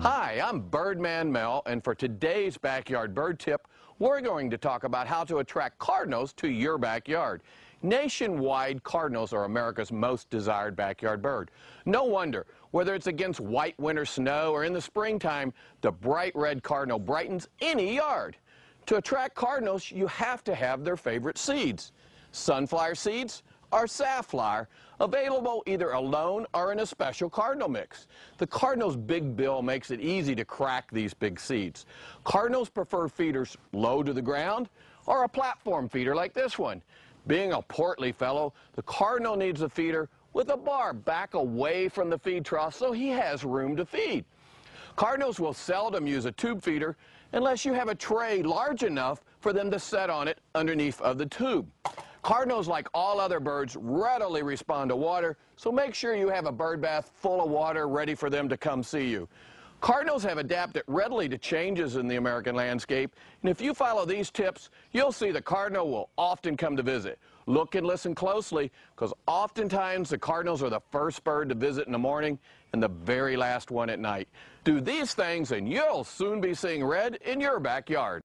Hi, I'm Birdman Mel, and for today's Backyard Bird Tip, we're going to talk about how to attract cardinals to your backyard. Nationwide, cardinals are America's most desired backyard bird. No wonder, whether it's against white winter snow or in the springtime, the bright red cardinal brightens any yard. To attract cardinals, you have to have their favorite seeds. Sunflower seeds are safflower, available either alone or in a special cardinal mix. The cardinal's big bill makes it easy to crack these big seeds. Cardinals prefer feeders low to the ground or a platform feeder like this one. Being a portly fellow, the cardinal needs a feeder with a bar back away from the feed trough so he has room to feed. Cardinals will seldom use a tube feeder unless you have a tray large enough for them to set on it underneath of the tube. Cardinals, like all other birds, readily respond to water, so make sure you have a bird bath full of water ready for them to come see you. Cardinals have adapted readily to changes in the American landscape, and if you follow these tips, you'll see the cardinal will often come to visit. Look and listen closely, because oftentimes the cardinals are the first bird to visit in the morning and the very last one at night. Do these things, and you'll soon be seeing red in your backyard.